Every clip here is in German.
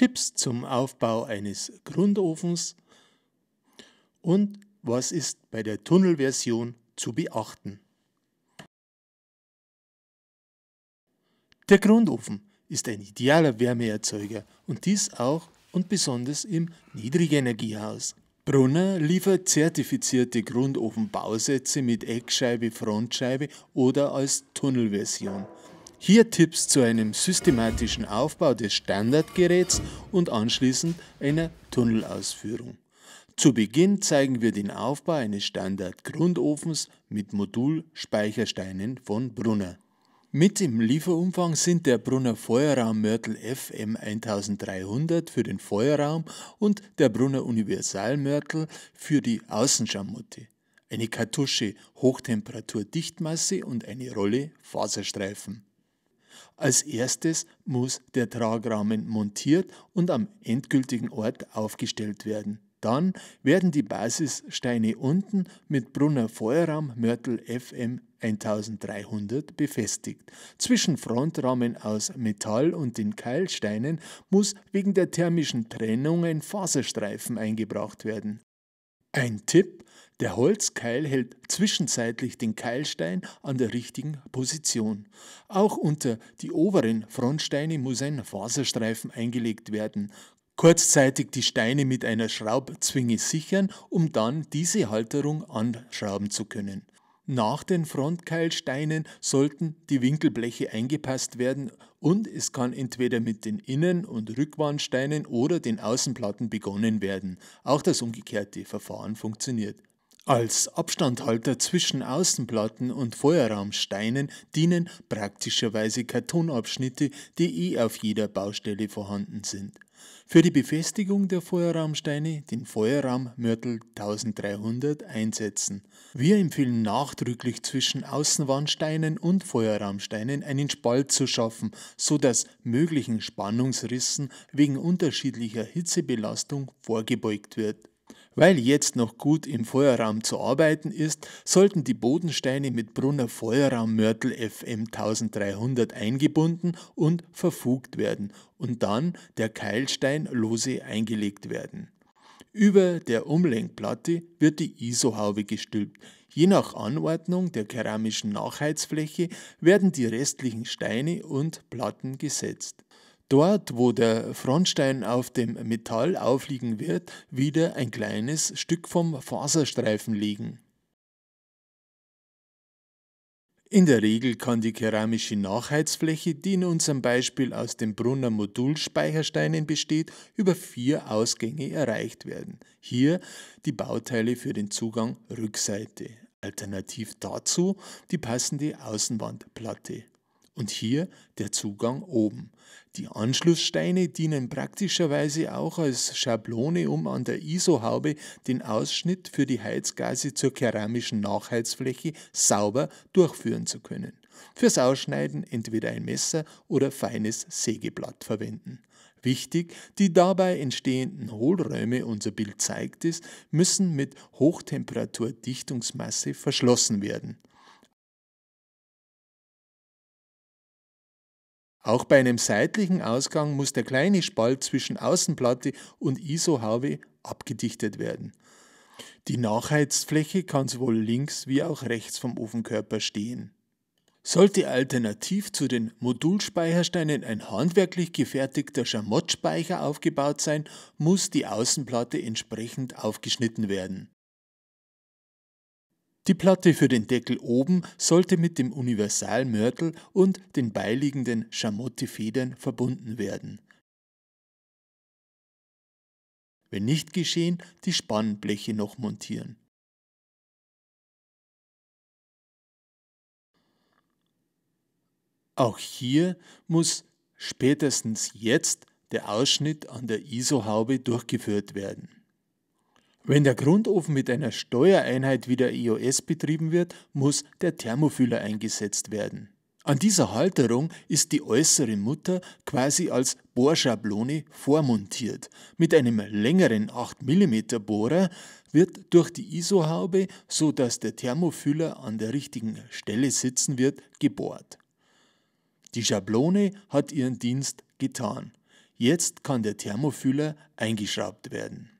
Tipps zum Aufbau eines Grundofens und was ist bei der Tunnelversion zu beachten. Der Grundofen ist ein idealer Wärmeerzeuger und dies auch und besonders im Niedrigenergiehaus. Brunner liefert zertifizierte Grundofenbausätze mit Eckscheibe, Frontscheibe oder als Tunnelversion. Hier Tipps zu einem systematischen Aufbau des Standardgeräts und anschließend einer Tunnelausführung. Zu Beginn zeigen wir den Aufbau eines Standardgrundofens mit Modulspeichersteinen von Brunner. Mit im Lieferumfang sind der Brunner Feuerraum Mörtel FM 1300 für den Feuerraum und der Brunner Universalmörtel für die Außenschamotte, eine Kartusche Hochtemperaturdichtmasse und eine Rolle Faserstreifen. Als erstes muss der Tragrahmen montiert und am endgültigen Ort aufgestellt werden. Dann werden die Basissteine unten mit Brunner Feuerraum Mörtel FM 1300 befestigt. Zwischen Frontrahmen aus Metall und den Keilsteinen muss wegen der thermischen Trennung ein Faserstreifen eingebracht werden. Ein Tipp, der Holzkeil hält zwischenzeitlich den Keilstein an der richtigen Position. Auch unter die oberen Frontsteine muss ein Faserstreifen eingelegt werden, kurzzeitig die Steine mit einer Schraubzwinge sichern, um dann diese Halterung anschrauben zu können. Nach den Frontkeilsteinen sollten die Winkelbleche eingepasst werden und es kann entweder mit den Innen- und Rückwandsteinen oder den Außenplatten begonnen werden. Auch das umgekehrte Verfahren funktioniert. Als Abstandhalter zwischen Außenplatten und Feuerraumsteinen dienen praktischerweise Kartonabschnitte, die eh auf jeder Baustelle vorhanden sind. Für die Befestigung der Feuerraumsteine den Feuerraummörtel 1300 einsetzen. Wir empfehlen nachdrücklich zwischen Außenwandsteinen und Feuerraumsteinen einen Spalt zu schaffen, sodass möglichen Spannungsrissen wegen unterschiedlicher Hitzebelastung vorgebeugt wird. Weil jetzt noch gut im Feuerraum zu arbeiten ist, sollten die Bodensteine mit Brunner Feuerraummörtel FM 1300 eingebunden und verfugt werden und dann der Keilstein lose eingelegt werden. Über der Umlenkplatte wird die ISO-Haube gestülpt. Je nach Anordnung der keramischen Nachheitsfläche werden die restlichen Steine und Platten gesetzt dort, wo der Frontstein auf dem Metall aufliegen wird, wieder ein kleines Stück vom Faserstreifen liegen. In der Regel kann die keramische Nachheitsfläche, die in unserem Beispiel aus den Brunner Modulspeichersteinen besteht, über vier Ausgänge erreicht werden. Hier die Bauteile für den Zugang Rückseite, alternativ dazu die passende Außenwandplatte und hier der Zugang oben. Die Anschlusssteine dienen praktischerweise auch als Schablone, um an der ISO-Haube den Ausschnitt für die Heizgase zur keramischen Nachheizfläche sauber durchführen zu können. Fürs Ausschneiden entweder ein Messer oder feines Sägeblatt verwenden. Wichtig, die dabei entstehenden Hohlräume, unser Bild zeigt es, müssen mit Hochtemperaturdichtungsmasse verschlossen werden. Auch bei einem seitlichen Ausgang muss der kleine Spalt zwischen Außenplatte und ISO-Haube abgedichtet werden. Die Nachheizfläche kann sowohl links wie auch rechts vom Ofenkörper stehen. Sollte alternativ zu den Modulspeichersteinen ein handwerklich gefertigter Schamottspeicher aufgebaut sein, muss die Außenplatte entsprechend aufgeschnitten werden die Platte für den Deckel oben sollte mit dem Universalmörtel und den beiliegenden Schamottefedern verbunden werden. Wenn nicht geschehen, die Spannbleche noch montieren. Auch hier muss spätestens jetzt der Ausschnitt an der ISO-Haube durchgeführt werden. Wenn der Grundofen mit einer Steuereinheit wie der EOS betrieben wird, muss der Thermofühler eingesetzt werden. An dieser Halterung ist die äußere Mutter quasi als Bohrschablone vormontiert. Mit einem längeren 8 mm Bohrer wird durch die ISO-Haube, so dass der Thermofühler an der richtigen Stelle sitzen wird, gebohrt. Die Schablone hat ihren Dienst getan. Jetzt kann der Thermofühler eingeschraubt werden.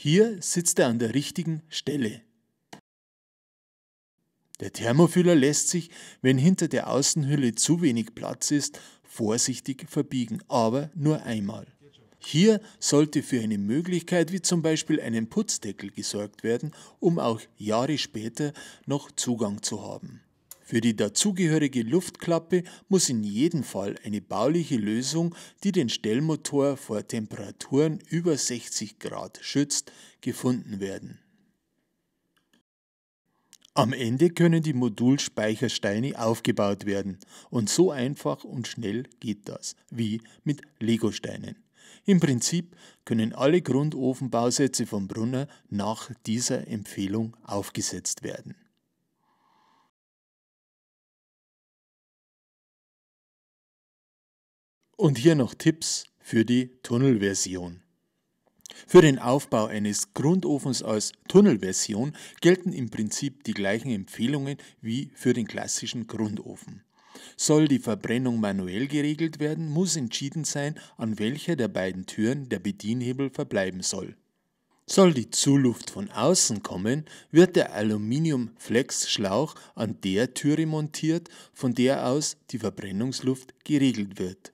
Hier sitzt er an der richtigen Stelle. Der Thermophyller lässt sich, wenn hinter der Außenhülle zu wenig Platz ist, vorsichtig verbiegen, aber nur einmal. Hier sollte für eine Möglichkeit wie zum Beispiel einen Putzdeckel gesorgt werden, um auch Jahre später noch Zugang zu haben. Für die dazugehörige Luftklappe muss in jedem Fall eine bauliche Lösung, die den Stellmotor vor Temperaturen über 60 Grad schützt, gefunden werden. Am Ende können die Modulspeichersteine aufgebaut werden und so einfach und schnell geht das, wie mit Legosteinen. Im Prinzip können alle Grundofenbausätze von Brunner nach dieser Empfehlung aufgesetzt werden. Und hier noch Tipps für die Tunnelversion. Für den Aufbau eines Grundofens als Tunnelversion gelten im Prinzip die gleichen Empfehlungen wie für den klassischen Grundofen. Soll die Verbrennung manuell geregelt werden, muss entschieden sein, an welcher der beiden Türen der Bedienhebel verbleiben soll. Soll die Zuluft von außen kommen, wird der Aluminium-Flex-Schlauch an der Türe montiert, von der aus die Verbrennungsluft geregelt wird.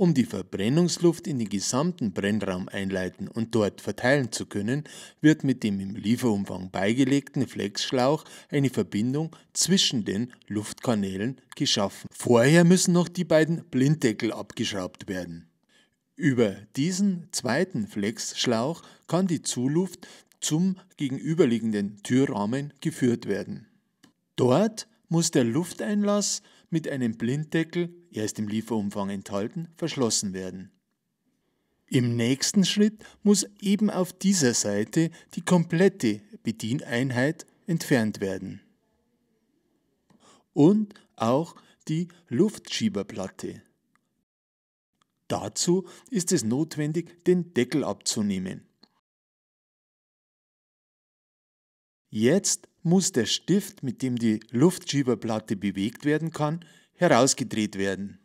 Um die Verbrennungsluft in den gesamten Brennraum einleiten und dort verteilen zu können, wird mit dem im Lieferumfang beigelegten Flexschlauch eine Verbindung zwischen den Luftkanälen geschaffen. Vorher müssen noch die beiden Blinddeckel abgeschraubt werden. Über diesen zweiten Flexschlauch kann die Zuluft zum gegenüberliegenden Türrahmen geführt werden. Dort muss der Lufteinlass mit einem Blinddeckel, er ist im Lieferumfang enthalten, verschlossen werden. Im nächsten Schritt muss eben auf dieser Seite die komplette Bedieneinheit entfernt werden. Und auch die Luftschieberplatte. Dazu ist es notwendig, den Deckel abzunehmen. Jetzt muss der Stift, mit dem die Luftschieberplatte bewegt werden kann, herausgedreht werden.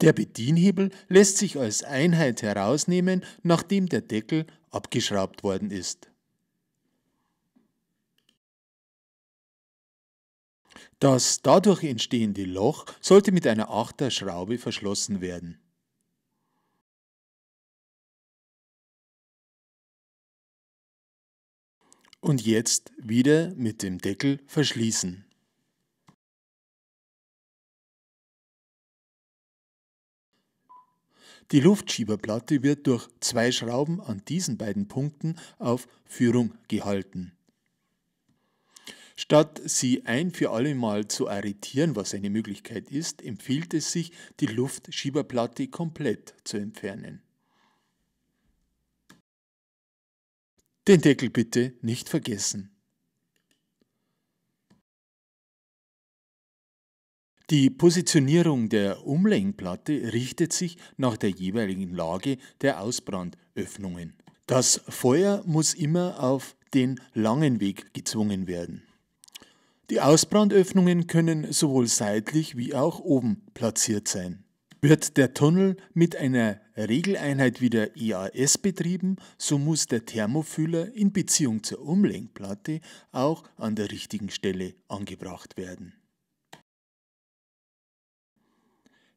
Der Bedienhebel lässt sich als Einheit herausnehmen, nachdem der Deckel abgeschraubt worden ist. Das dadurch entstehende Loch sollte mit einer Achterschraube verschlossen werden. und jetzt wieder mit dem Deckel verschließen. Die Luftschieberplatte wird durch zwei Schrauben an diesen beiden Punkten auf Führung gehalten. Statt sie ein für alle Mal zu arretieren, was eine Möglichkeit ist, empfiehlt es sich, die Luftschieberplatte komplett zu entfernen. Den Deckel bitte nicht vergessen. Die Positionierung der Umlenkplatte richtet sich nach der jeweiligen Lage der Ausbrandöffnungen. Das Feuer muss immer auf den langen Weg gezwungen werden. Die Ausbrandöffnungen können sowohl seitlich wie auch oben platziert sein. Wird der Tunnel mit einer Regeleinheit wie der IAS betrieben, so muss der Thermofühler in Beziehung zur Umlenkplatte auch an der richtigen Stelle angebracht werden.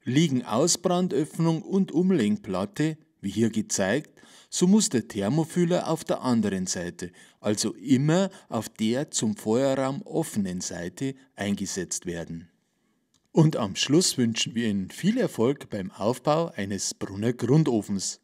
Liegen Ausbrandöffnung und Umlenkplatte, wie hier gezeigt, so muss der Thermofühler auf der anderen Seite, also immer auf der zum Feuerraum offenen Seite, eingesetzt werden. Und am Schluss wünschen wir Ihnen viel Erfolg beim Aufbau eines Brunner Grundofens.